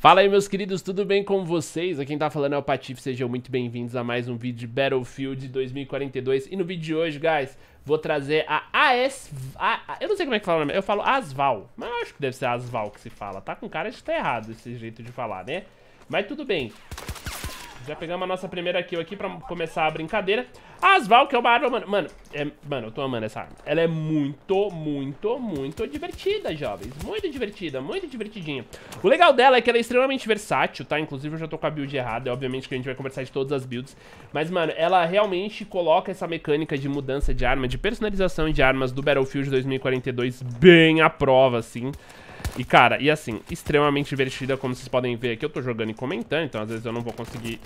Fala aí meus queridos, tudo bem com vocês? Aqui quem tá falando é o Patife, sejam muito bem-vindos a mais um vídeo de Battlefield 2042 E no vídeo de hoje, guys, vou trazer a AS... A... eu não sei como é que fala o né? nome, eu falo Asval Mas acho que deve ser Asval que se fala, tá com cara de que tá errado esse jeito de falar, né? Mas tudo bem já pegamos a nossa primeira kill aqui pra começar a brincadeira. A Asval, que é uma arma, mano. Mano, é, mano, eu tô amando essa arma. Ela é muito, muito, muito divertida, jovens. Muito divertida, muito divertidinha. O legal dela é que ela é extremamente versátil, tá? Inclusive eu já tô com a build errada. É obviamente que a gente vai conversar de todas as builds. Mas, mano, ela realmente coloca essa mecânica de mudança de arma, de personalização de armas do Battlefield 2042 bem à prova, assim. E, cara, e assim, extremamente divertida, como vocês podem ver aqui, eu tô jogando e comentando, então às vezes eu não vou conseguir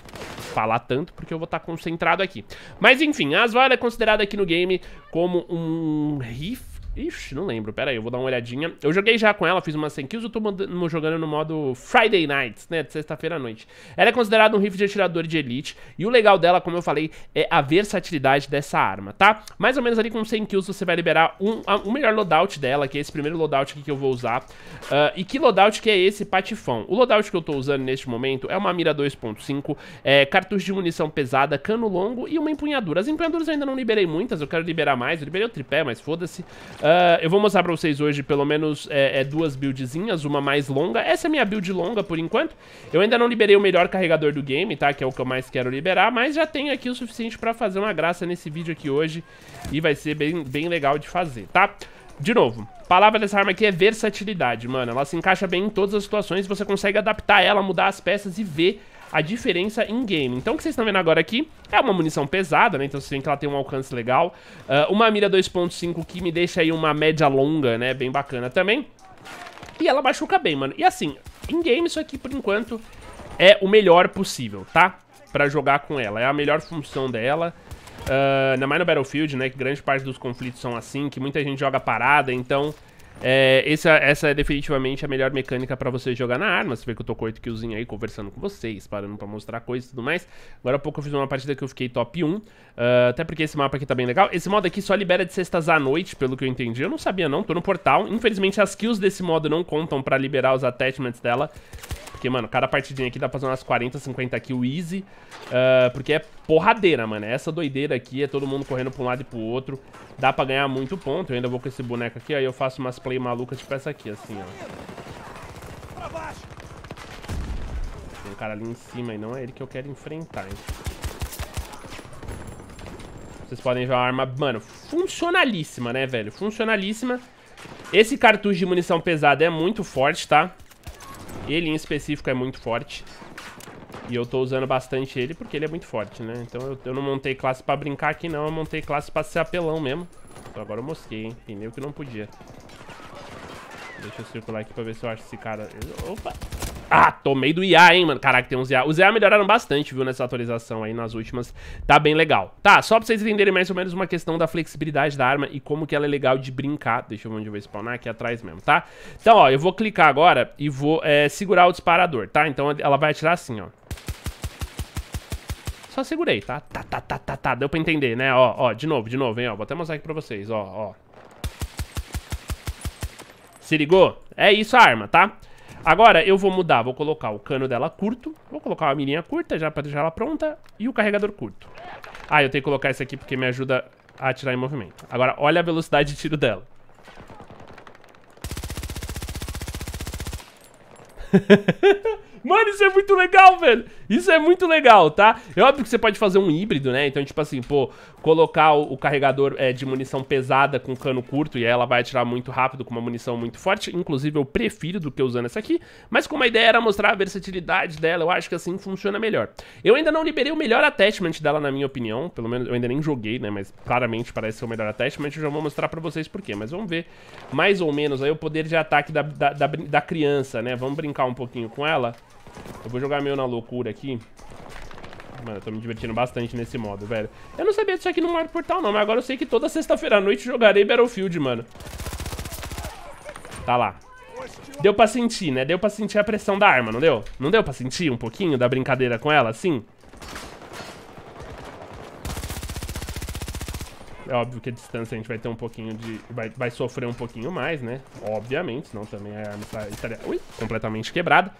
falar tanto porque eu vou estar tá concentrado aqui. Mas enfim, a Asvar é considerada aqui no game como um riff Ixi, não lembro. Pera aí, eu vou dar uma olhadinha. Eu joguei já com ela, fiz umas 100 kills. Eu tô mandando, jogando no modo Friday Night né? De sexta-feira à noite. Ela é considerada um rifle de atirador de elite. E o legal dela, como eu falei, é a versatilidade dessa arma, tá? Mais ou menos ali com 100 kills você vai liberar um, o um melhor loadout dela, que é esse primeiro loadout aqui que eu vou usar. Uh, e que loadout que é esse patifão? O loadout que eu tô usando neste momento é uma mira 2.5, é, cartucho de munição pesada, cano longo e uma empunhadura. As empunhaduras eu ainda não liberei muitas, eu quero liberar mais. Eu liberei o tripé, mas foda-se. Uh, Uh, eu vou mostrar pra vocês hoje pelo menos é, é, duas buildzinhas, uma mais longa. Essa é minha build longa por enquanto. Eu ainda não liberei o melhor carregador do game, tá? Que é o que eu mais quero liberar, mas já tenho aqui o suficiente pra fazer uma graça nesse vídeo aqui hoje. E vai ser bem, bem legal de fazer, tá? De novo, palavra dessa arma aqui é versatilidade, mano. Ela se encaixa bem em todas as situações, você consegue adaptar ela, mudar as peças e ver a diferença em game. Então o que vocês estão vendo agora aqui é uma munição pesada, né? Então vocês veem que ela tem um alcance legal. Uh, uma mira 2.5 que me deixa aí uma média longa, né? Bem bacana também. E ela machuca bem, mano. E assim, em game isso aqui por enquanto é o melhor possível, tá? Pra jogar com ela. É a melhor função dela. Uh, ainda mais no Battlefield, né? Que grande parte dos conflitos são assim, que muita gente joga parada, então... É, essa, é, essa é definitivamente a melhor mecânica para você jogar na arma. Você vê que eu tô com 8 killzinho aí conversando com vocês, parando pra mostrar coisas e tudo mais. Agora há pouco eu fiz uma partida que eu fiquei top 1. Uh, ah, até porque esse mapa aqui tá bem legal. Esse modo aqui só libera de sextas à noite, pelo que eu entendi. Eu não sabia não, tô no portal. Infelizmente as kills desse modo não contam pra liberar os attachments dela. Porque, mano, cada partidinha aqui dá pra fazer umas 40, 50 kills easy. Uh, porque é porradeira, mano. É essa doideira aqui é todo mundo correndo pra um lado e pro outro. Dá pra ganhar muito ponto. Eu ainda vou com esse boneco aqui, aí eu faço umas play malucas tipo essa aqui, assim, ó. Tem um cara ali em cima e não é ele que eu quero enfrentar, hein. Vocês podem ver uma arma, mano, funcionalíssima, né, velho? Funcionalíssima. Esse cartucho de munição pesada é muito forte, tá? Ele em específico é muito forte. E eu tô usando bastante ele porque ele é muito forte, né? Então eu, eu não montei classe pra brincar aqui não, eu montei classe pra ser apelão mesmo. Então agora eu mosquei, hein? Pneu que não podia. Deixa eu circular aqui pra ver se eu acho esse cara... Opa! Ah, tomei do IA, hein, mano. Caraca, tem uns IA. Os IA melhoraram bastante, viu, nessa atualização aí, nas últimas. Tá bem legal. Tá, só pra vocês entenderem mais ou menos uma questão da flexibilidade da arma e como que ela é legal de brincar. Deixa eu ver onde eu vou spawnar, aqui atrás mesmo, tá? Então, ó, eu vou clicar agora e vou é, segurar o disparador, tá? Então ela vai atirar assim, ó. Só segurei, tá? Tá, tá, tá, tá, tá. Deu pra entender, né? Ó, ó, de novo, de novo, hein, ó. Vou até mostrar aqui pra vocês, ó, ó. Se ligou? É isso a arma, Tá? Agora eu vou mudar, vou colocar o cano dela curto, vou colocar uma mirinha curta já pra deixar ela pronta e o carregador curto. Ah, eu tenho que colocar esse aqui porque me ajuda a atirar em movimento. Agora olha a velocidade de tiro dela. Mano, isso é muito legal, velho. Isso é muito legal, tá? É óbvio que você pode fazer um híbrido, né? Então, tipo assim, pô, colocar o, carregador é, de munição pesada com cano curto e aí ela vai atirar muito rápido com uma munição muito forte. Inclusive, eu prefiro do que usando essa aqui. Mas como a ideia era mostrar a versatilidade dela, eu acho que assim funciona melhor. Eu ainda não liberei o melhor attachment dela, na minha opinião. Pelo menos, eu ainda nem joguei, né? Mas claramente parece ser o melhor attachment. Eu já vou mostrar pra vocês por quê. Mas vamos ver mais ou menos aí o poder de ataque da, da, da, da criança, né? Vamos brincar um pouquinho com ela. Eu vou jogar meio na loucura aqui. Mano, eu tô me divertindo bastante nesse modo, velho. Eu não sabia disso aqui no modo portal, não. Mas agora eu sei que toda sexta-feira à noite jogarei Battlefield, mano. Tá lá. Deu pra sentir, né? Deu pra sentir a pressão da arma, não deu? Não deu pra sentir um pouquinho da brincadeira com ela, assim? É óbvio que a distância a gente vai ter um pouquinho de... Vai, vai sofrer um pouquinho mais, né? Obviamente, senão também a arma tá, estaria ui, completamente quebrada.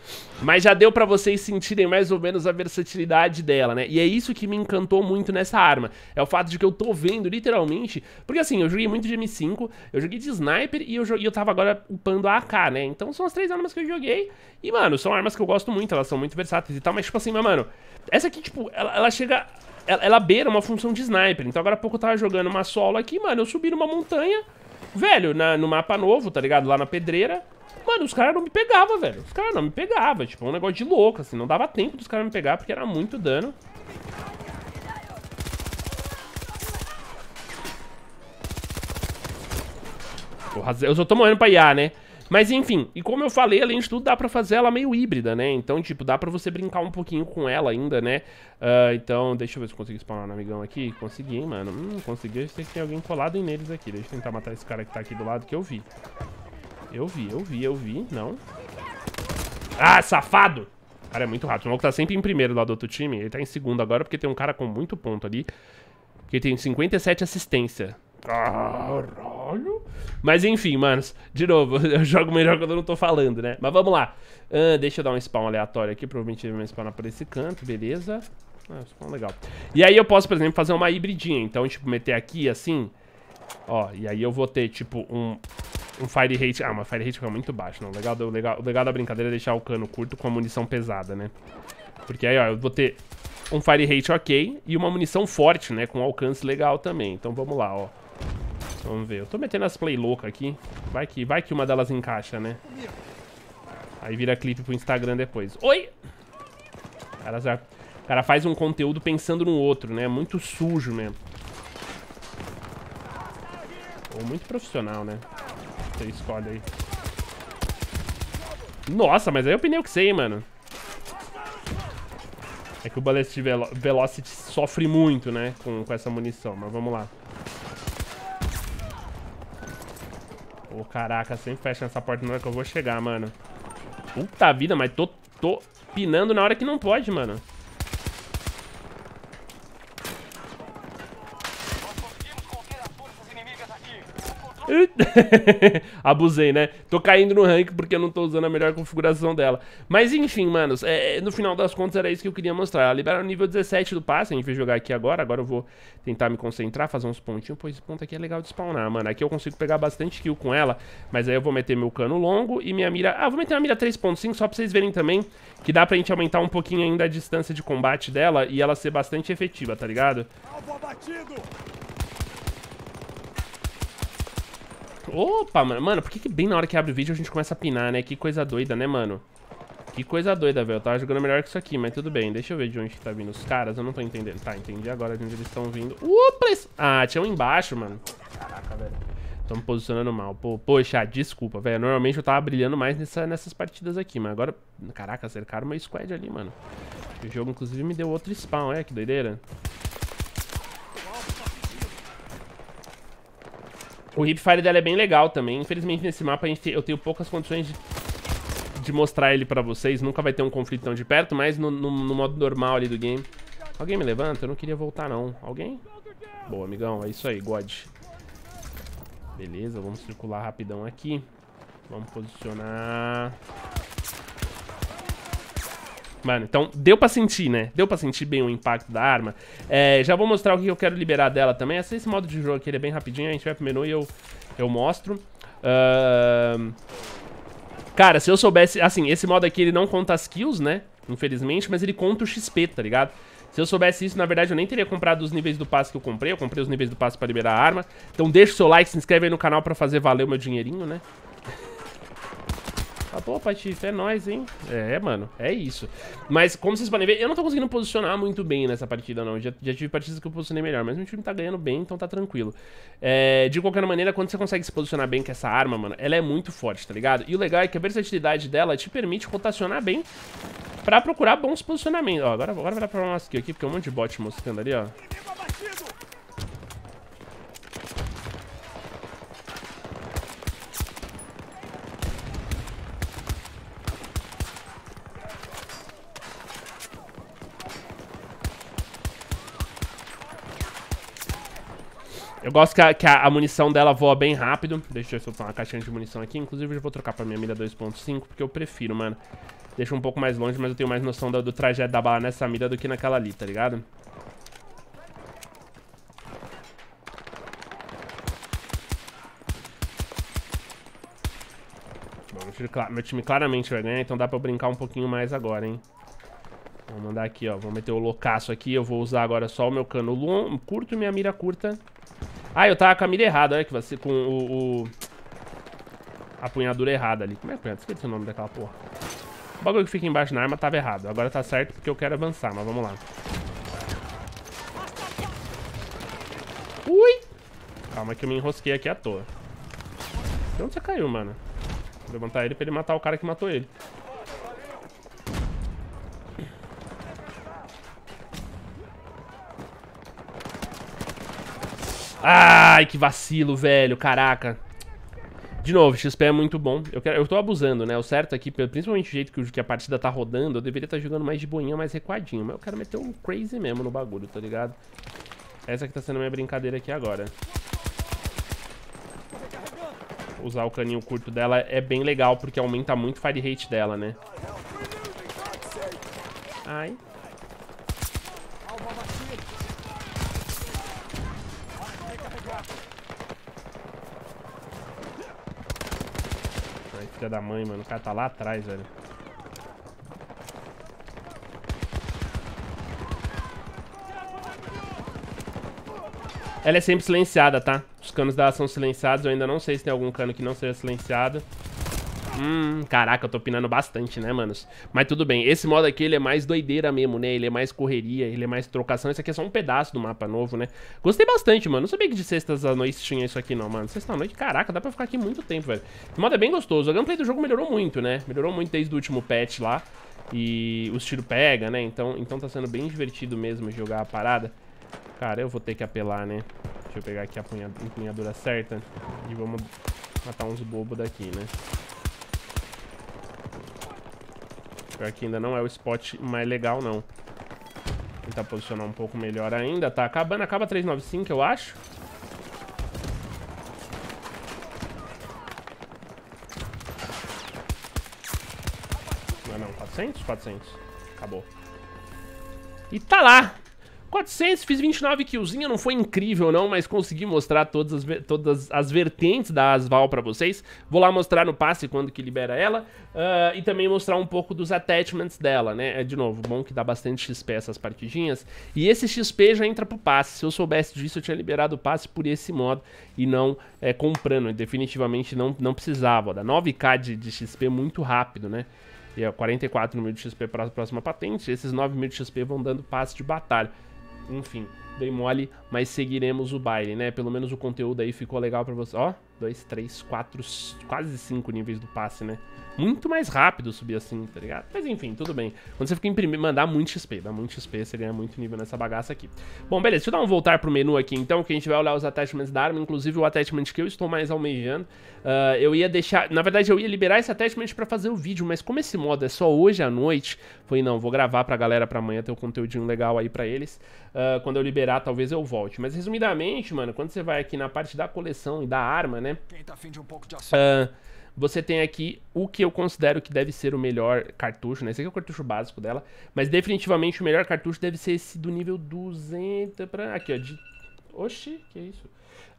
Mas já deu pra vocês sentirem mais ou menos a versatilidade dela, né? E é isso que me encantou muito nessa arma. É o fato de que eu tô vendo, literalmente... Porque assim, eu joguei muito de M5, eu joguei de Sniper e eu, joguei, eu tava agora upando a AK, né? Então são as três armas que eu joguei. E, mano, são armas que eu gosto muito, elas são muito versáteis e tal. Mas, tipo assim, mas, mano... Essa aqui, tipo, ela, ela chega ela, ela beira uma função de sniper. Então agora há pouco eu tava jogando uma solo aqui, mano, eu subi numa montanha, velho, na, no mapa novo, tá ligado? Lá na pedreira. Mano, os caras não me pegavam, velho. Os caras não me pegavam. Tipo, um negócio de louco, assim. Não dava tempo dos caras me pegar porque era muito dano. Porra, eu só tô morrendo pra IA, né? Mas enfim, e como eu falei, além de tudo, dá pra fazer ela meio híbrida, né? Então, tipo, dá pra você brincar um pouquinho com ela ainda, né? Uh, então, deixa eu ver se eu consigo spawnar no amigão aqui. Consegui, mano. Hum, consegui. Acho que tem alguém colado neles aqui. Deixa eu tentar matar esse cara que tá aqui do lado, que eu vi. Eu vi, eu vi, eu vi. Não. Ah, safado! Cara, é muito rápido. O maluco tá sempre em primeiro lá do outro time. Ele tá em segundo agora porque tem um cara com muito ponto ali. Que tem 57 assistência. Caralho caralho. Mas enfim, manos, de novo, eu jogo melhor quando eu não tô falando, né? Mas vamos lá. Uh, deixa eu dar um spawn aleatório aqui, provavelmente ele vai spawnar por esse canto, beleza. Ah, spawn legal. E aí eu posso, por exemplo, fazer uma hibridinha. Então, tipo, meter aqui, assim, ó, e aí eu vou ter, tipo, um... Um fire rate... Ah, mas fire rate fica muito baixo, não. O legal, o legal, o legal da brincadeira é deixar o cano curto com a munição pesada, né? Porque aí, ó, eu vou ter um fire rate ok e uma munição forte, né? Com alcance legal também. Então vamos lá, ó. Vamos ver. Eu tô metendo as play louca aqui. Vai que, vai que uma delas encaixa, né? Aí vira clipe pro Instagram depois. Oi! Cara, já... O cara faz um conteúdo pensando no outro, né? Muito sujo mesmo. Ou muito profissional, né? Você escolhe aí. Nossa, mas aí é o pneu que sei, mano. É que o Ballistic Velo Velocity sofre muito, né? Com, com essa munição, mas vamos lá. Ô, oh, caraca, sempre fecha essa porta na hora é que eu vou chegar, mano. Puta vida, mas tô, tô pinando na hora que não pode, mano. Abusei, né? Tô caindo no rank porque eu não tô usando a melhor configuração dela. Mas enfim, manos, é, é no final das contas era isso que eu queria mostrar. Ela libera o nível 17 do passe, a gente vai jogar aqui agora. Agora eu vou tentar me concentrar, fazer uns pontinhos. Pois esse ponto aqui é legal de spawnar, mano. Aqui eu consigo pegar bastante kill com ela, mas aí eu vou meter meu cano longo e minha mira... Ah, vou meter uma mira 3.5 só pra vocês verem também que dá pra gente aumentar um pouquinho ainda a distância de combate dela e ela ser bastante efetiva, tá ligado? Alvo abatido! Opa, mano. Mano, por que, que bem na hora que abre o vídeo a gente começa a pinar, né? Que coisa doida, né, mano? Que coisa doida, velho. Eu tava jogando melhor que isso aqui, mas tudo bem. Deixa eu ver de onde tá vindo os caras. Eu não tô entendendo. Tá, entendi agora de onde eles estão vindo. Opa! Ah, tinha um embaixo, mano. Caraca, velho. Tô me posicionando mal. Pô, poxa, desculpa, velho. Normalmente eu tava brilhando mais nessa, nessas partidas aqui, mas agora... Caraca, cercaram meu squad ali, mano. O jogo, inclusive, me deu outro spawn. é, que doideira. O hipfire dela é bem legal também. Infelizmente, nesse mapa gente, eu tenho poucas condições de, de mostrar ele pra vocês. Nunca vai ter um conflito tão de perto, mas no, no, no modo normal ali do game. Alguém me levanta? Eu não queria voltar, não. Alguém? Boa, amigão. É isso aí, God. Beleza, vamos circular rapidão aqui. Vamos posicionar... Mano, então deu pra sentir, né? Deu pra sentir bem o impacto da arma. É, já vou mostrar o que eu quero liberar dela também. Esse, esse modo de jogo aqui, ele é bem rapidinho. A gente vai pro menu e eu, eu mostro. Uh... Cara, se eu soubesse... Assim, esse modo aqui, ele não conta as kills, né? Infelizmente, mas ele conta o XP, tá ligado? Se eu soubesse isso, na verdade, eu nem teria comprado os níveis do passe que eu comprei. Eu comprei os níveis do passe pra liberar a arma. Então deixa o seu like, se inscreve aí no canal pra fazer valer o meu dinheirinho, né? Tá bom, Patife, é nóis, hein? É, mano, é isso. Mas, como vocês podem ver, eu não tô conseguindo posicionar muito bem nessa partida, não. Já, já tive partidas que eu posicionei melhor, mas meu time tá ganhando bem, então tá tranquilo. É, de qualquer maneira, quando você consegue se posicionar bem com essa arma, mano, ela é muito forte, tá ligado? E o legal é que a versatilidade dela te permite rotacionar bem pra procurar bons posicionamentos. Ó, agora, agora vai dar pra uma skill aqui, porque é um monte de bot mostrando ali, ó. gosto que a, que a, munição dela voa bem rápido. Deixa eu soltar uma caixinha de munição aqui. Inclusive, eu vou trocar pra minha mira 2.5, porque eu prefiro, mano. Deixa um pouco mais longe, mas eu tenho mais noção do, do trajeto da bala nessa mira do que naquela ali, tá ligado? Bom, meu time claramente vai ganhar, então dá pra eu brincar um pouquinho mais agora, hein? Vou mandar aqui, ó. Vou meter o loucaço aqui. Eu vou usar agora só o meu cano curto e minha mira curta. Ah, eu tava com a mira errada, olha que você com o, o... A punhadura errada ali. Como é que é? Esqueci o nome daquela porra. O bagulho que fica embaixo na arma tava errado. Agora tá certo porque eu quero avançar, mas vamos lá. Ui! Calma que eu me enrosquei aqui à toa. De onde você caiu, mano? Vou levantar ele pra ele matar o cara que matou ele. Ai, que vacilo, velho. Caraca. De novo, XP é muito bom. Eu, quero, eu tô abusando, né? O certo aqui, é principalmente o jeito que, que a partida tá rodando, eu deveria estar tá jogando mais de boinha, mais recuadinho. Mas eu quero meter um crazy mesmo no bagulho, tá ligado? Essa que tá sendo minha brincadeira aqui agora. Usar o caninho curto dela é bem legal, porque aumenta muito o fire rate dela, né? Ai. filha da mãe, mano. O cara tá lá atrás, velho. Ela é sempre silenciada, tá? Os canos dela são silenciados. Eu ainda não sei se tem algum cano que não seja silenciado. Hum, caraca, eu tô opinando bastante, né, manos? Mas tudo bem, esse modo aqui ele é mais doideira mesmo, né? Ele é mais correria, ele é mais trocação. Esse aqui é só um pedaço do mapa novo, né? Gostei bastante, mano. Não sabia que de sextas à noite tinha isso aqui, não, mano. Sexta à noite, caraca, dá pra ficar aqui muito tempo, velho. Esse modo é bem gostoso. A gameplay do jogo melhorou muito, né? Melhorou muito desde o último patch lá. E os tiros pega, né? Então, então tá sendo bem divertido mesmo jogar a parada. Cara, eu vou ter que apelar, né? Deixa eu pegar aqui a empunhadura certa. E vamos matar uns bobos daqui, né? Pior que ainda não é o spot mais legal, não. Tentar posicionar um pouco melhor ainda. Tá acabando. Acaba 395, eu acho. Não, é não. 400? 400. Acabou. E tá lá. 400, fiz 29 killzinha, não foi incrível não, mas consegui mostrar todas as, todas as vertentes da Asval pra vocês. Vou lá mostrar no passe quando que libera ela uh, e também mostrar um pouco dos attachments dela, né? É, de novo, bom que dá bastante XP essas partidinhas. E esse XP já entra pro passe. Se eu soubesse disso, eu tinha liberado o passe por esse modo e não é, comprando. definitivamente não, não precisava. Dá 9k de, de XP muito rápido, né? E é 44 mil de XP para a próxima patente. Esses 9 mil de XP vão dando passe de batalha. Enfim, dei mole, mas seguiremos o baile, né? Pelo menos o conteúdo aí ficou legal para você. Ó, dois, três, quatro, quase cinco níveis do passe, né? Muito mais rápido subir assim, tá ligado? Mas enfim, tudo bem. Quando você fica em primeiro, mandar muito XP, dá muito XP, você ganha muito nível nessa bagaça aqui. Bom, beleza, deixa eu dar um voltar pro menu aqui então, que a gente vai olhar os attachments da arma, inclusive o attachment que eu estou mais almejando. Uh, eu ia deixar, na verdade eu ia liberar esse attachment pra fazer o vídeo, mas como esse modo é só hoje à noite, foi não, vou gravar pra galera pra amanhã ter um conteúdinho legal aí pra eles. Uh, quando eu liberar, talvez eu volte. Mas resumidamente, mano, quando você vai aqui na parte da coleção e da arma, né? né? Uh, você tem aqui o que eu considero que deve ser o melhor cartucho, né? Esse aqui é o cartucho básico dela, mas definitivamente o melhor cartucho deve ser esse do nível 200 pra... Aqui, ó, de... Oxi, que é isso?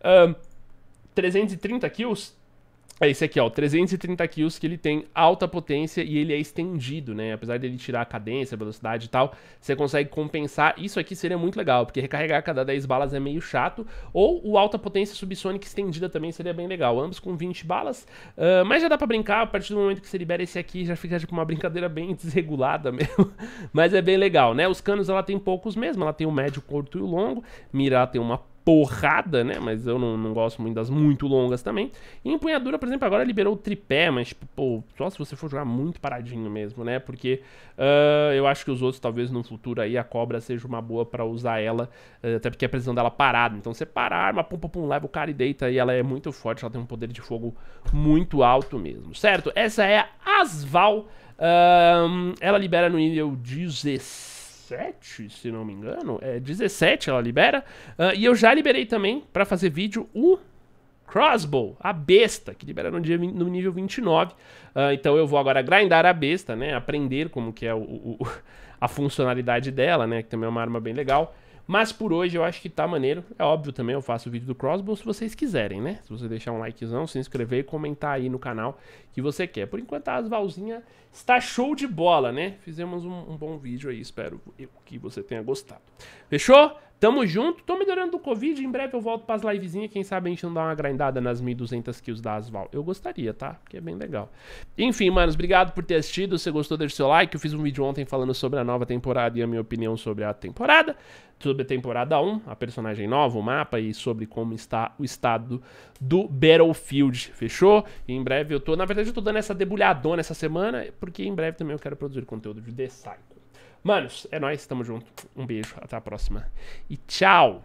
Uh, 330 kills, é esse aqui, ó, 330 kills que ele tem alta potência e ele é estendido, né? Apesar dele tirar a cadência, a velocidade e tal, você consegue compensar. Isso aqui seria muito legal, porque recarregar a cada 10 balas é meio chato. Ou o alta potência subsônica estendida também seria bem legal, ambos com 20 balas. Uh, mas já dá pra brincar, a partir do momento que você libera esse aqui, já fica tipo uma brincadeira bem desregulada mesmo. mas é bem legal, né? Os canos ela tem poucos mesmo, ela tem o médio, o curto e o longo. Mira ela tem uma porrada, né? Mas eu não, não gosto muito das muito longas também. E empunhadura, por exemplo, agora liberou o tripé, mas, tipo, pô, só se você for jogar muito paradinho mesmo, né? Porque uh, eu acho que os outros, talvez no futuro aí, a cobra seja uma boa para usar ela, uh, até porque a é precisão dela parada. Então você para a arma, pum, pum, pum, leva o cara e deita, e ela é muito forte, ela tem um poder de fogo muito alto mesmo, certo? Essa é a Asval. Uh, ela libera no nível 16. 17, se não me engano. É 17 ela libera. Uh, e eu já liberei também para fazer vídeo o Crossbow, a besta, que libera no, dia, no nível 29. Uh, ah, então eu vou agora grindar a besta, né? Aprender como que é o, o, a funcionalidade dela, né? Que também é uma arma bem legal. Mas por hoje eu acho que tá maneiro. É óbvio também, eu faço o vídeo do crossbow se vocês quiserem, né? Se você deixar um likezão, se inscrever e comentar aí no canal que você quer. Por enquanto a Asvalzinha está show de bola, né? Fizemos um, um bom vídeo aí, espero que você tenha gostado. Fechou? Tamo junto, tô melhorando do Covid. Em breve eu volto pras livezinhas. Quem sabe a gente não dá uma grindada nas 1.200 kills da Asval. Eu gostaria, tá? Porque é bem legal. Enfim, manos, obrigado por ter assistido. Se gostou, deixa o seu like. Eu fiz um vídeo ontem falando sobre a nova temporada e a minha opinião sobre a temporada. Sobre a temporada 1, a personagem nova, o mapa e sobre como está o estado do Battlefield. Fechou? E em breve eu tô. Na verdade, eu tô dando essa debulhadona essa semana, porque em breve também eu quero produzir conteúdo de The Cycle. Manos, é nóis, tamo junto. Um beijo, até a próxima. E tchau!